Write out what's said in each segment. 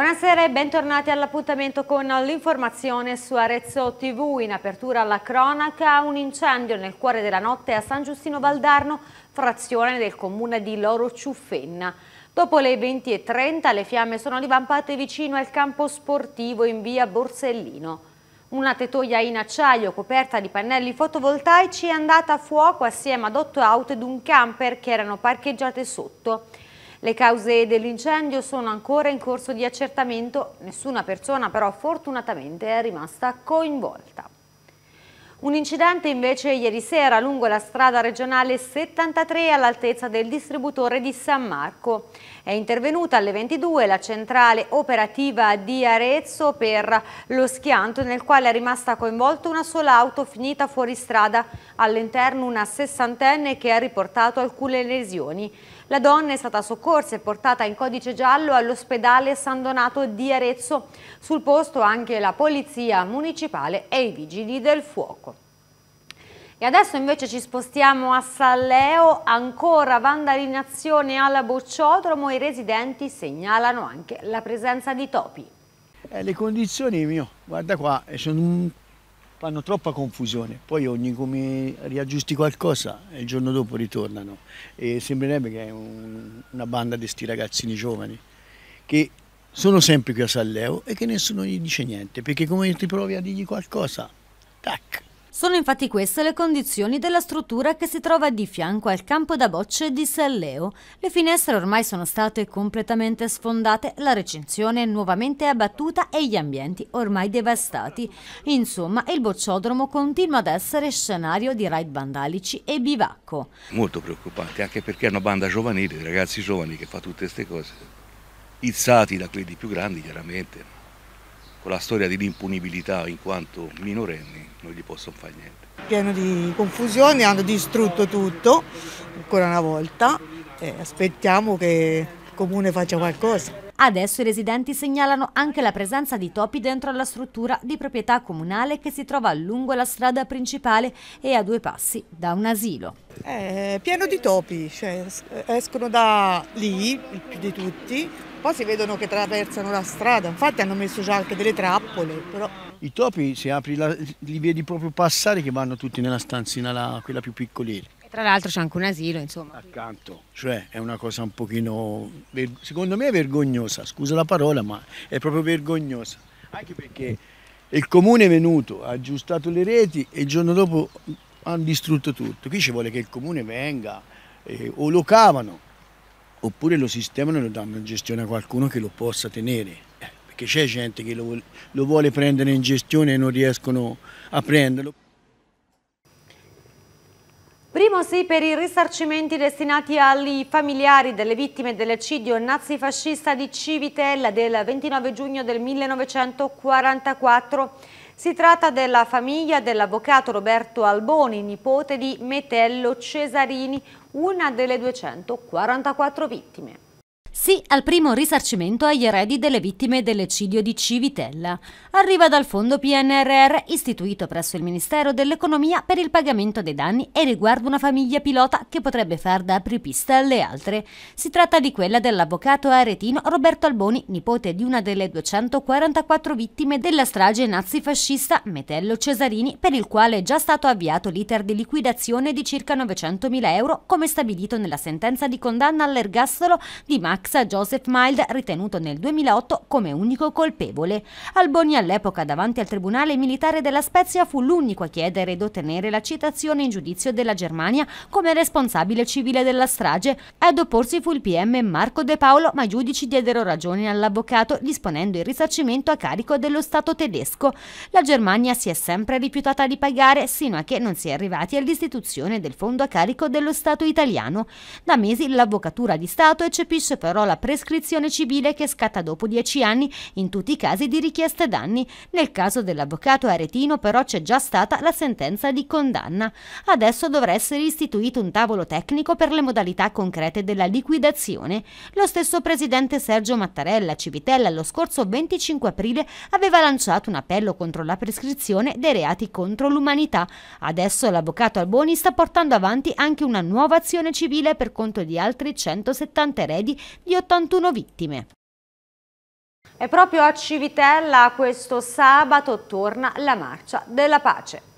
Buonasera e bentornati all'appuntamento con l'informazione su Arezzo TV. In apertura alla cronaca, un incendio nel cuore della notte a San Giustino Valdarno, frazione del comune di Loro Ciuffenna. Dopo le 20.30 le fiamme sono divampate vicino al campo sportivo in via Borsellino. Una tettoia in acciaio coperta di pannelli fotovoltaici è andata a fuoco assieme ad otto auto ed un camper che erano parcheggiate sotto. Le cause dell'incendio sono ancora in corso di accertamento, nessuna persona però fortunatamente è rimasta coinvolta. Un incidente invece ieri sera lungo la strada regionale 73 all'altezza del distributore di San Marco. È intervenuta alle 22 la centrale operativa di Arezzo per lo schianto nel quale è rimasta coinvolta una sola auto finita fuori strada, all'interno una sessantenne che ha riportato alcune lesioni. La donna è stata soccorsa e portata in codice giallo all'ospedale San Donato di Arezzo. Sul posto anche la polizia municipale e i vigili del fuoco. E adesso invece ci spostiamo a Salleo, ancora vandalinazione alla bocciodromo, i residenti segnalano anche la presenza di topi. Eh, le condizioni, mio, guarda qua, eh, sono fanno troppa confusione, poi ogni come riaggiusti qualcosa il giorno dopo ritornano e sembrerebbe che è un, una banda di questi ragazzini giovani che sono sempre qui a San Leo e che nessuno gli dice niente perché come ti provi a dirgli qualcosa, tac, sono infatti queste le condizioni della struttura che si trova di fianco al campo da bocce di Selleo. Le finestre ormai sono state completamente sfondate, la recinzione è nuovamente abbattuta e gli ambienti ormai devastati. Insomma, il bocciodromo continua ad essere scenario di raid vandalici e bivacco. Molto preoccupante, anche perché è una banda giovanile, ragazzi giovani che fa tutte queste cose, izzati da quelli più grandi chiaramente con la storia dell'impunibilità in quanto minorenni non gli possono fare niente. Pieno di confusione, hanno distrutto tutto ancora una volta e aspettiamo che comune faccia qualcosa. Adesso i residenti segnalano anche la presenza di topi dentro la struttura di proprietà comunale che si trova lungo la strada principale e a due passi da un asilo. È eh, pieno di topi, cioè eh, escono da lì, più di tutti, poi si vedono che attraversano la strada, infatti hanno messo già anche delle trappole. Però... I topi se apri, la, li vedi proprio passare che vanno tutti nella stanzina, là, quella più piccolina. Tra l'altro c'è anche un asilo, insomma. Accanto, cioè è una cosa un pochino, secondo me è vergognosa, scusa la parola, ma è proprio vergognosa. Anche perché il comune è venuto, ha aggiustato le reti e il giorno dopo hanno distrutto tutto. Qui ci vuole che il comune venga, eh, o lo cavano, oppure lo sistemano e lo danno in gestione a qualcuno che lo possa tenere. Eh, perché c'è gente che lo vuole prendere in gestione e non riescono a prenderlo. Primo sì per i risarcimenti destinati ai familiari delle vittime dell'eccidio nazifascista di Civitella del 29 giugno del 1944. Si tratta della famiglia dell'avvocato Roberto Alboni, nipote di Metello Cesarini, una delle 244 vittime. Sì al primo risarcimento agli eredi delle vittime dell'eccidio di Civitella. Arriva dal fondo PNRR istituito presso il Ministero dell'Economia per il pagamento dei danni e riguarda una famiglia pilota che potrebbe far da apripista alle altre. Si tratta di quella dell'avvocato aretino Roberto Alboni, nipote di una delle 244 vittime della strage nazifascista Metello Cesarini, per il quale è già stato avviato l'iter di liquidazione di circa 900.000 euro, come stabilito nella sentenza di condanna all'ergastolo di Max Joseph Mild ritenuto nel 2008 come unico colpevole. Alboni all'epoca davanti al Tribunale Militare della Spezia fu l'unico a chiedere ed ottenere la citazione in giudizio della Germania come responsabile civile della strage. Ad opporsi fu il PM Marco De Paolo, ma i giudici diedero ragione all'avvocato disponendo il risarcimento a carico dello Stato tedesco. La Germania si è sempre rifiutata di pagare sino a che non si è arrivati all'istituzione del fondo a carico dello Stato italiano. Da mesi l'avvocatura di Stato eccepisce però restaurò la prescrizione civile che scatta dopo dieci anni in tutti i casi di richieste danni. Nel caso dell'avvocato aretino però c'è già stata la sentenza di condanna. Adesso dovrà essere istituito un tavolo tecnico per le modalità concrete della liquidazione. Lo stesso presidente Sergio Mattarella Civitella lo scorso 25 aprile aveva lanciato un appello contro la prescrizione dei reati contro l'umanità. Adesso l'avvocato Alboni sta portando avanti anche una nuova azione civile per conto di altri 170 eredi di 81 vittime. E proprio a Civitella questo sabato torna la marcia della pace.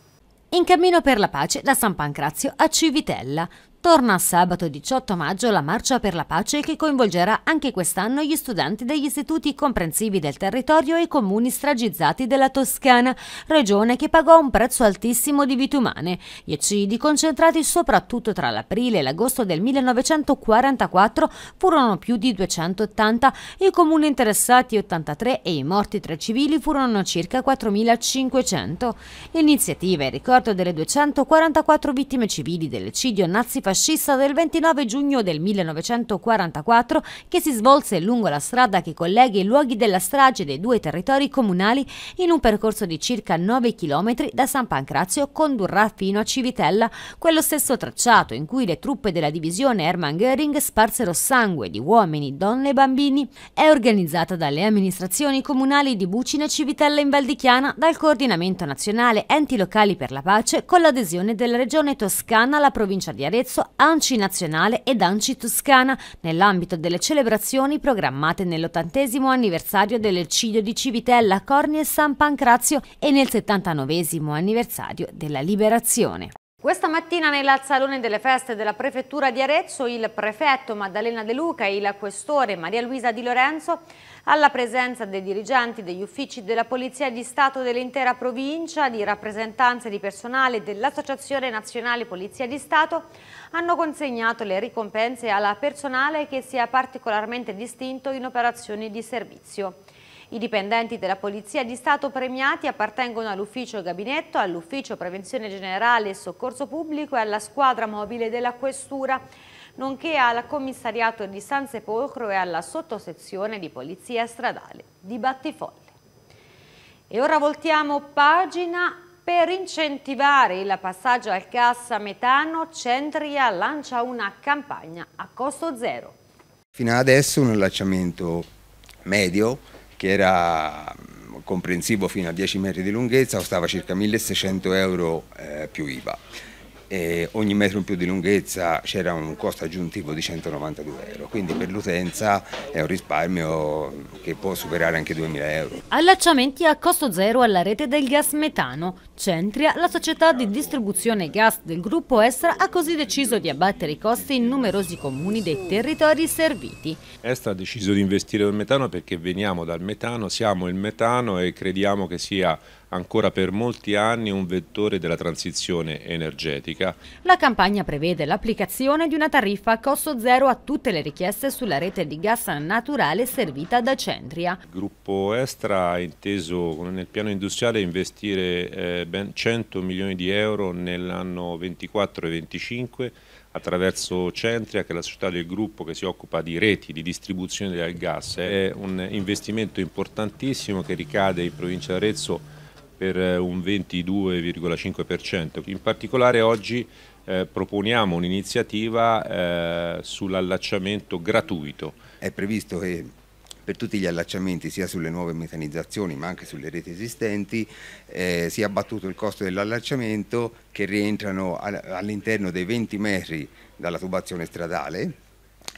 In cammino per la pace da San Pancrazio a Civitella. Torna sabato 18 maggio la Marcia per la Pace che coinvolgerà anche quest'anno gli studenti degli istituti comprensivi del territorio e i comuni stragizzati della Toscana, regione che pagò un prezzo altissimo di vite umane. Gli eccidi, concentrati soprattutto tra l'aprile e l'agosto del 1944, furono più di 280, i comuni interessati 83 e i morti tra civili furono circa 4.500. L'iniziativa è il ricordo delle 244 vittime civili dell'eccidio nazifascista antifascista del 29 giugno del 1944 che si svolse lungo la strada che collega i luoghi della strage dei due territori comunali in un percorso di circa 9 km da San Pancrazio condurrà fino a Civitella, quello stesso tracciato in cui le truppe della divisione Hermann Göring sparsero sangue di uomini, donne e bambini. È organizzata dalle amministrazioni comunali di Bucina, e Civitella in Valdichiana, dal coordinamento nazionale enti locali per la pace con l'adesione della regione toscana, alla provincia di Arezzo ANCI nazionale ed ANCI toscana nell'ambito delle celebrazioni programmate nell'ottantesimo anniversario dell'eccidio di Civitella, Corni e San Pancrazio e nel 79 anniversario della liberazione. Questa mattina nel Salone delle Feste della Prefettura di Arezzo il prefetto Maddalena De Luca e il questore Maria Luisa Di Lorenzo alla presenza dei dirigenti degli uffici della Polizia di Stato dell'intera provincia, di rappresentanze di personale dell'Associazione Nazionale Polizia di Stato hanno consegnato le ricompense alla personale che si è particolarmente distinto in operazioni di servizio. I dipendenti della Polizia di Stato premiati appartengono all'ufficio gabinetto, all'ufficio prevenzione generale e soccorso pubblico e alla squadra mobile della Questura, nonché al commissariato di San Sepolcro e alla sottosezione di Polizia Stradale di Battifolle. E ora voltiamo pagina per incentivare il passaggio al gas metano, Centria lancia una campagna a costo zero. Fino adesso un allacciamento medio che era mm, comprensivo fino a 10 metri di lunghezza, costava circa 1600 euro eh, più IVA eh, ogni metro in più di lunghezza c'era un costo aggiuntivo di 192 euro, quindi per l'utenza è un risparmio che può superare anche 2.000 euro. Allacciamenti a costo zero alla rete del gas metano. Centria, la società di distribuzione gas del gruppo Estra, ha così deciso di abbattere i costi in numerosi comuni dei territori serviti. Estra ha deciso di investire nel metano perché veniamo dal metano, siamo il metano e crediamo che sia ancora per molti anni un vettore della transizione energetica. La campagna prevede l'applicazione di una tariffa a costo zero a tutte le richieste sulla rete di gas naturale servita da Centria. Il gruppo Estra ha inteso nel piano industriale investire eh, ben 100 milioni di euro nell'anno 24 e 25 attraverso Centria, che è la società del gruppo che si occupa di reti di distribuzione del gas. È un investimento importantissimo che ricade in provincia di Arezzo per eh, un 22,5%. In particolare oggi eh, proponiamo un'iniziativa eh, sull'allacciamento gratuito. È previsto che per tutti gli allacciamenti sia sulle nuove metanizzazioni ma anche sulle reti esistenti eh, si è abbattuto il costo dell'allacciamento che rientrano all'interno dei 20 metri dalla tubazione stradale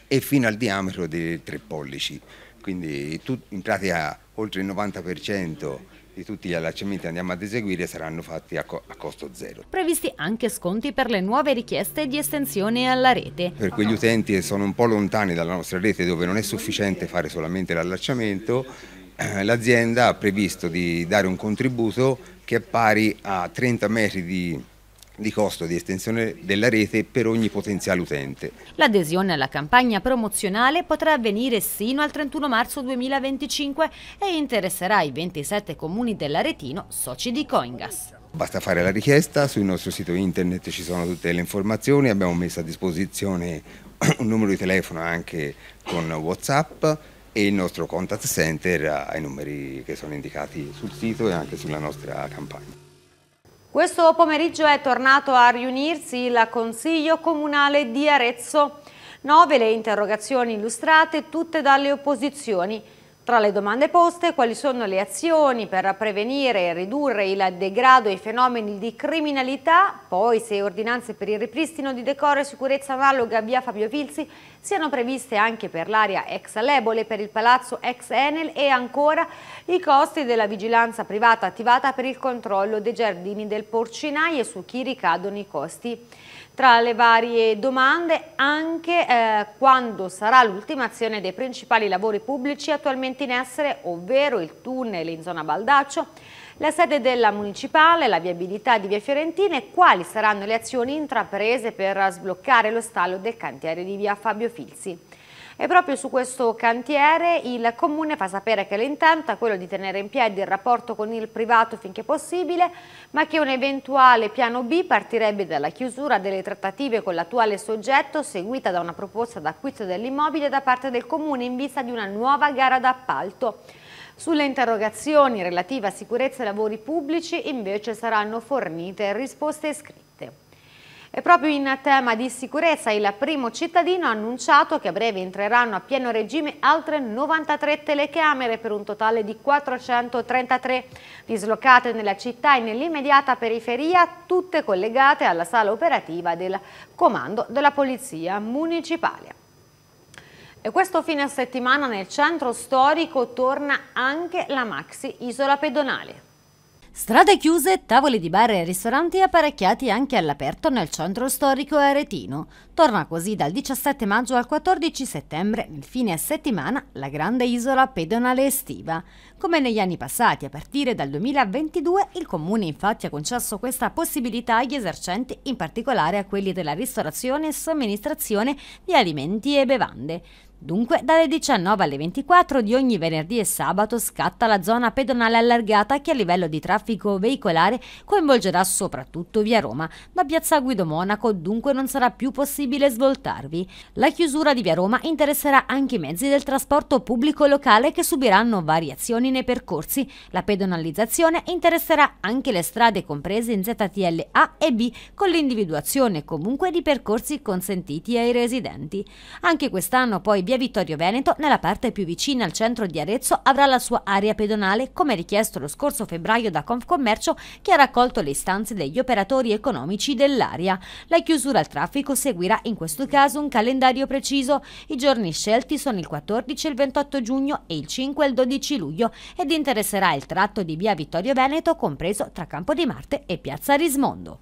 e fino al diametro dei 3 pollici quindi in pratica oltre il 90% di tutti gli allacciamenti che andiamo ad eseguire saranno fatti a, co a, costo zero. Previsti anche sconti per le nuove richieste di estensione alla rete. Per quegli utenti che sono un po' lontani dalla nostra rete dove non è sufficiente fare solamente l'allacciamento, eh, l'azienda ha previsto di dare un contributo che è pari a 30 metri di di costo di estensione della rete per ogni potenziale utente. L'adesione alla campagna promozionale potrà avvenire sino al 31 marzo 2025 e interesserà i 27 comuni dell'Aretino soci di Coingas. Basta fare la richiesta, sul nostro sito internet ci sono tutte le informazioni, abbiamo messo a disposizione un numero di telefono anche con Whatsapp e il nostro contact center ai numeri che sono indicati sul sito e anche sulla nostra campagna. Questo pomeriggio è tornato a riunirsi il Consiglio Comunale di Arezzo. Nove le interrogazioni illustrate, tutte dalle opposizioni. Tra le domande poste, quali sono le azioni per prevenire e ridurre il degrado e i fenomeni di criminalità? Poi se ordinanze per il ripristino di decoro e sicurezza analoga via Fabio Filzi siano previste anche per l'area ex Lebole, per il palazzo ex Enel e ancora i costi della vigilanza privata attivata per il controllo dei giardini del Porcinaio e su chi ricadono i costi tra le varie domande anche eh, quando sarà l'ultimazione dei principali lavori pubblici attualmente in essere, ovvero il tunnel in zona Baldaccio, la sede della municipale, la viabilità di Via Fiorentina e quali saranno le azioni intraprese per sbloccare lo stallo del cantiere di Via Fabio Filzi. E proprio su questo cantiere il Comune fa sapere che l'intento è quello di tenere in piedi il rapporto con il privato finché possibile, ma che un eventuale piano B partirebbe dalla chiusura delle trattative con l'attuale soggetto seguita da una proposta d'acquisto dell'immobile da parte del Comune in vista di una nuova gara d'appalto. Sulle interrogazioni relative a sicurezza e lavori pubblici invece saranno fornite risposte scritte. E proprio in tema di sicurezza il primo cittadino ha annunciato che a breve entreranno a pieno regime altre 93 telecamere per un totale di 433 dislocate nella città e nell'immediata periferia, tutte collegate alla sala operativa del comando della Polizia Municipale. E questo fine settimana nel centro storico torna anche la maxi isola pedonale. Strade chiuse, tavoli di bar e ristoranti apparecchiati anche all'aperto nel centro storico aretino. Torna così dal 17 maggio al 14 settembre, nel fine settimana, la grande isola pedonale estiva. Come negli anni passati, a partire dal 2022, il comune infatti ha concesso questa possibilità agli esercenti, in particolare a quelli della ristorazione e somministrazione di alimenti e bevande. Dunque, dalle 19 alle 24 di ogni venerdì e sabato scatta la zona pedonale allargata che a livello di traffico veicolare coinvolgerà soprattutto via Roma. Da piazza Guido Monaco dunque non sarà più possibile svoltarvi. La chiusura di via Roma interesserà anche i mezzi del trasporto pubblico locale che subiranno variazioni nei percorsi. La pedonalizzazione interesserà anche le strade comprese in ZTL A e B con l'individuazione comunque di percorsi consentiti ai residenti. Anche quest'anno poi via Vittorio Veneto, nella parte più vicina al centro di Arezzo, avrà la sua area pedonale, come richiesto lo scorso febbraio da Confcommercio, che ha raccolto le istanze degli operatori economici dell'area. La chiusura al traffico seguirà in questo caso un calendario preciso. I giorni scelti sono il 14 e il 28 giugno e il 5 e il 12 luglio ed interesserà il tratto di via Vittorio Veneto compreso tra Campo di Marte e Piazza Rismondo.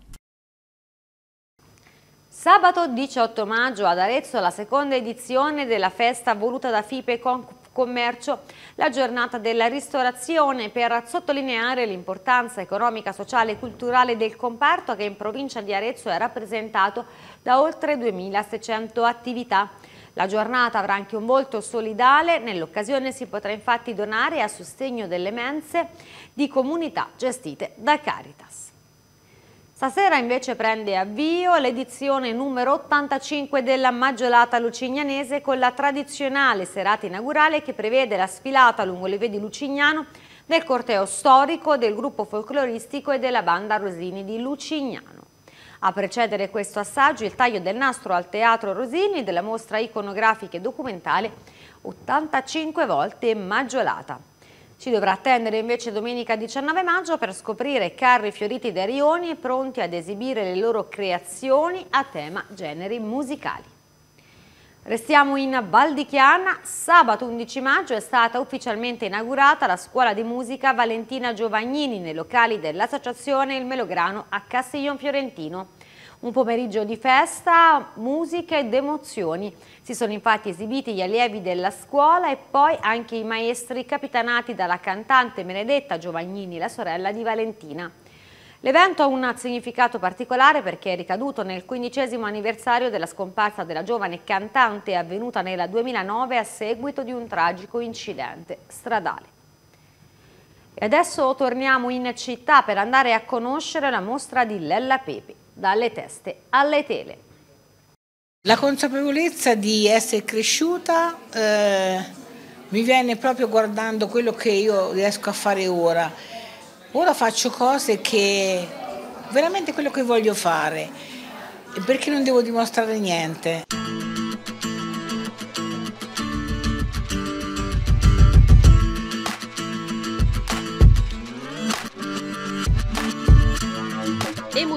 Sabato 18 maggio ad Arezzo la seconda edizione della festa voluta da FIPE con commercio, la giornata della ristorazione per sottolineare l'importanza economica, sociale e culturale del comparto che in provincia di Arezzo è rappresentato da oltre 2.600 attività. La giornata avrà anche un volto solidale, nell'occasione si potrà infatti donare a sostegno delle mense di comunità gestite da Caritas. Stasera invece prende avvio l'edizione numero 85 della Maggiolata Lucignanese con la tradizionale serata inaugurale che prevede la sfilata lungo le vie di Lucignano del corteo storico, del gruppo folcloristico e della banda Rosini di Lucignano. A precedere questo assaggio il taglio del nastro al Teatro Rosini della mostra iconografica e documentale 85 volte Maggiolata. Ci dovrà attendere invece domenica 19 maggio per scoprire carri fioriti dai rioni pronti ad esibire le loro creazioni a tema generi musicali. Restiamo in Val di Chiana, sabato 11 maggio è stata ufficialmente inaugurata la scuola di musica Valentina Giovagnini nei locali dell'associazione Il Melograno a Castiglion Fiorentino. Un pomeriggio di festa, musica ed emozioni. Si sono infatti esibiti gli allievi della scuola e poi anche i maestri capitanati dalla cantante Benedetta Giovagnini, la sorella di Valentina. L'evento ha un significato particolare perché è ricaduto nel quindicesimo anniversario della scomparsa della giovane cantante avvenuta nel 2009 a seguito di un tragico incidente stradale. E adesso torniamo in città per andare a conoscere la mostra di Lella Pepe dalle teste alle tele. La consapevolezza di essere cresciuta eh, mi viene proprio guardando quello che io riesco a fare ora. Ora faccio cose che veramente quello che voglio fare perché non devo dimostrare niente.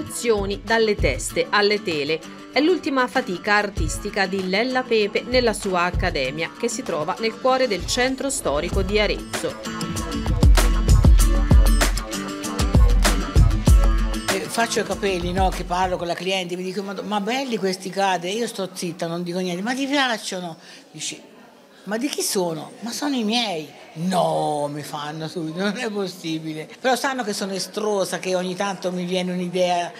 emozioni dalle teste alle tele. È l'ultima fatica artistica di Lella Pepe nella sua accademia, che si trova nel cuore del centro storico di Arezzo. Eh, faccio i capelli, no? Che parlo con la cliente, mi dicono ma, ma belli questi cade, io sto zitta, non dico niente, ma ti piacciono? Dici, ma di chi sono? Ma sono i miei. No, mi fanno subito, non è possibile. Però sanno che sono estrosa, che ogni tanto mi viene un'idea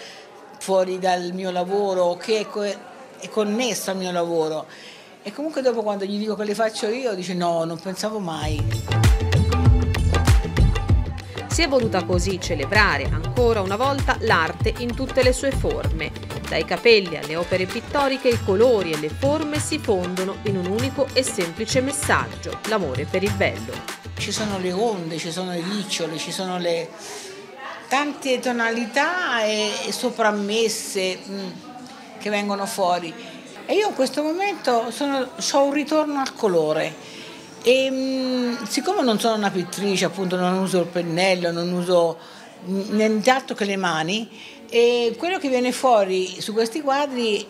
fuori dal mio lavoro, o che è, co- è connessa al mio lavoro. E comunque dopo quando gli dico che le faccio io, dice no, non pensavo mai si è voluta così celebrare ancora una volta l'arte in tutte le sue forme. Dai capelli alle opere pittoriche i colori e le forme si fondono in un unico e semplice messaggio, l'amore per il bello. Ci sono le onde, ci sono i riccioli, ci sono le tante tonalità e, soprammesse mm, che vengono fuori. E io in questo momento sono, ho un ritorno al colore e, ehm, siccome non sono una pittrice, appunto non uso il pennello, non uso niente altro che le mani, e quello che viene fuori su questi quadri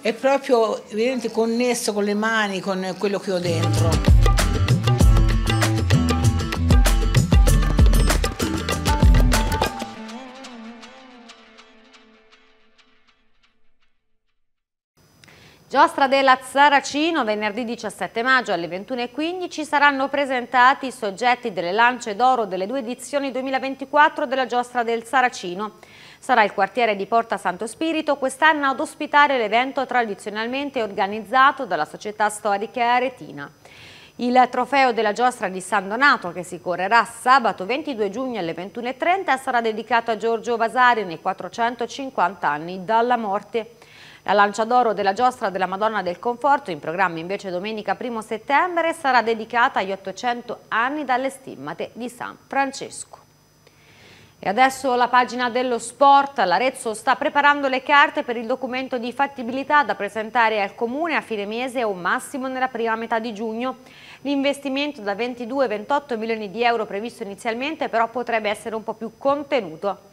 è proprio evidentemente connesso con le mani, con quello che ho dentro. Giostra della Zaracino, venerdì 17 maggio alle 21.15 saranno presentati i soggetti delle lance d'oro delle due edizioni 2024 della Giostra del Zaracino. Sarà il quartiere di Porta Santo Spirito quest'anno ad ospitare l'evento tradizionalmente organizzato dalla società storica aretina. Il trofeo della giostra di San Donato, che si correrà sabato 22 giugno alle 21.30, sarà dedicato a Giorgio Vasari nei 450 anni dalla morte. La lancia d'oro della giostra della Madonna del Conforto, in programma invece domenica 1 settembre, sarà dedicata agli 800 anni dalle stimmate di San Francesco. E adesso la pagina dello sport. L'Arezzo sta preparando le carte per il documento di fattibilità da presentare al Comune a fine mese o massimo nella prima metà di giugno. L'investimento da 22-28 milioni di euro previsto inizialmente però potrebbe essere un po' più contenuto.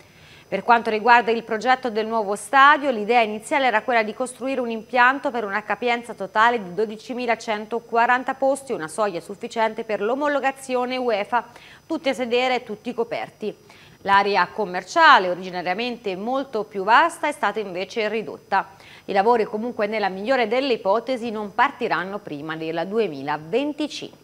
Per quanto riguarda il progetto del nuovo stadio, l'idea iniziale era quella di costruire un impianto per una capienza totale di 12.140 posti, una soglia sufficiente per l'omologazione UEFA, tutti a sedere e tutti coperti. L'area commerciale, originariamente molto più vasta, è stata invece ridotta. I lavori comunque nella migliore delle ipotesi non partiranno prima del 2025.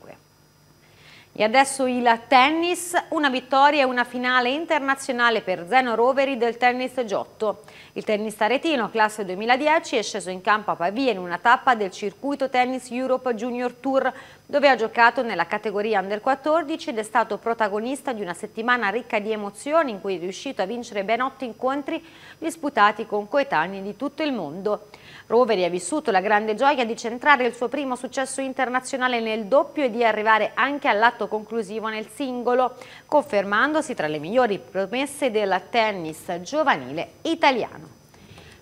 E adesso il tennis, una vittoria e una finale internazionale per Zeno Roveri del tennis Giotto. Il tennista retino, classe 2010, è sceso in campo a Pavia in una tappa del circuito Tennis Europe Junior Tour dove ha giocato nella categoria Under 14 ed è stato protagonista di una settimana ricca di emozioni in cui è riuscito a vincere ben otto incontri disputati con coetanei di tutto il mondo. Roveri ha vissuto la grande gioia di centrare il suo primo successo internazionale nel doppio e di arrivare anche all'atto conclusivo nel singolo, confermandosi tra le migliori promesse del tennis giovanile italiano.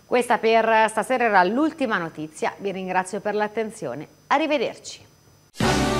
Questa per stasera era l'ultima notizia, vi ringrazio per l'attenzione, arrivederci. Thank you.